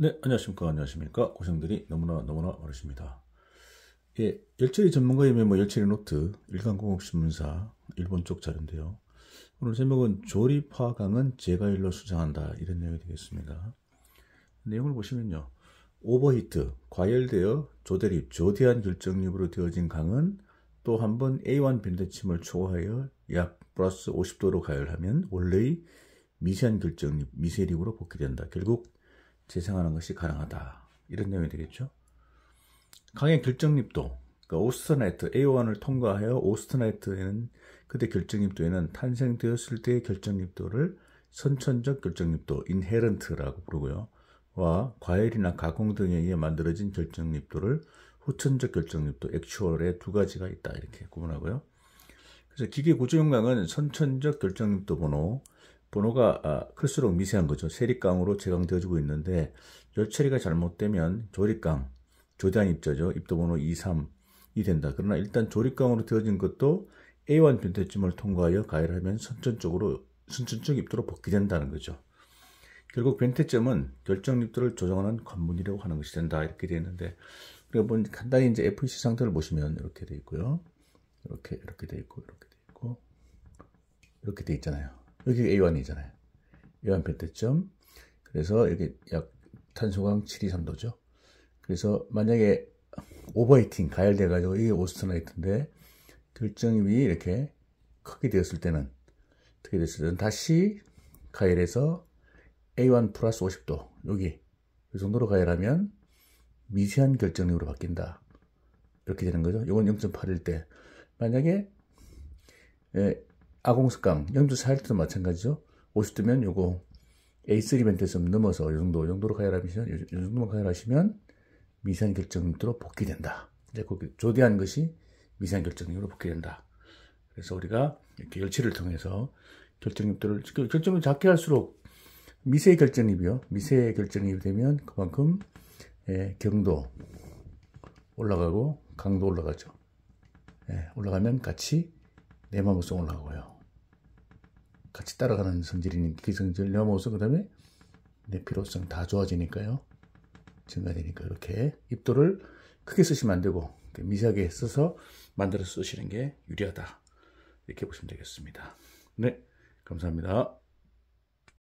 네, 안녕하십니까. 안녕하십니까. 고생들이 너무나 너무나 많으십니다. 예, 열처리 전문가의 뭐 메모 열처리 노트, 일간공업신문사, 일본 쪽 자료인데요. 오늘 제목은 조립화강은 제가 일로 수장한다. 이런 내용이 되겠습니다. 내용을 보시면요. 오버히트, 과열되어 조대립, 조대한 결정립으로 되어진 강은 또한번 A1 빈대침을 초과하여 약 플러스 50도로 가열하면 원래의 미세한 결정립, 미세립으로 복귀된다. 결국 재생하는 것이 가능하다. 이런 내용이 되겠죠. 강의 결정립도 그러니까 오스트나이트 A1을 통과하여 오스트나이트에는 그때 결정립도에는 탄생되었을 때의 결정립도를 선천적 결정립도 (inherent)라고 부르고요. 와 과열이나 가공 등에 의해 만들어진 결정립도를 후천적 결정립도 (actual의) 두 가지가 있다 이렇게 구분하고요. 그래서 기계 구조 용량은 선천적 결정립도 번호 번호가 아, 클수록 미세한 거죠. 세립강으로 제강되어지고 있는데 열 처리가 잘못되면 조립강, 조단 대 입자죠. 입도번호 2, 3이 된다. 그러나 일단 조립강으로 되어진 것도 A1 변태점을 통과하여 가열하면 선천 적으로순천쪽 입도로 복귀된다는 거죠. 결국 변태점은 결정 입도를 조정하는 관문이라고 하는 것이 된다 이렇게 되어 있는데 그리고 뭐 간단히 이제 FEC 상태를 보시면 이렇게 되어 있고요. 이렇게 이렇게 되어 있고 이렇게 되어 있고 이렇게 되어 있잖아요. 여기 A1이잖아요. A1 펜트점. 그래서 이렇게 약 탄소광 723도죠. 그래서 만약에 오버히팅 가열돼가지고 이게 오스터나이트인데 결정이 이렇게 크게 되었을 때는 어떻게 됐을 때는 다시 가열해서 A1 플러스 50도 여기 이 정도로 가열하면 미세한 결정력으로 바뀐다 이렇게 되는 거죠 이건 0.8일 때 만약에 아공석강 염주사 할 때도 마찬가지죠. 50도면 요거 A3 벤트에서 넘어서 요 정도, 요 정도로 가열하시면 요, 정도만 카열하시면 미세 결정으로 복귀된다. 이제 거기 조대한 것이 미세 결정으로 복귀된다. 그래서 우리가 이렇게 열치를 통해서 결정입들을 그 결정을 작게 할수록 미세 결정입이요. 미세 결정입이 되면 그만큼 예, 경도 올라가고 강도 올라가죠. 예, 올라가면 같이 내마음속 올라가고요. 같이 따라가는 성질이니기그 성질 넘어서 그 다음에 내 피로성 다 좋아지니까요. 증가되니까 이렇게 입도를 크게 쓰시면 안 되고 미세하게 써서 만들어 쓰시는 게 유리하다. 이렇게 보시면 되겠습니다. 네, 감사합니다.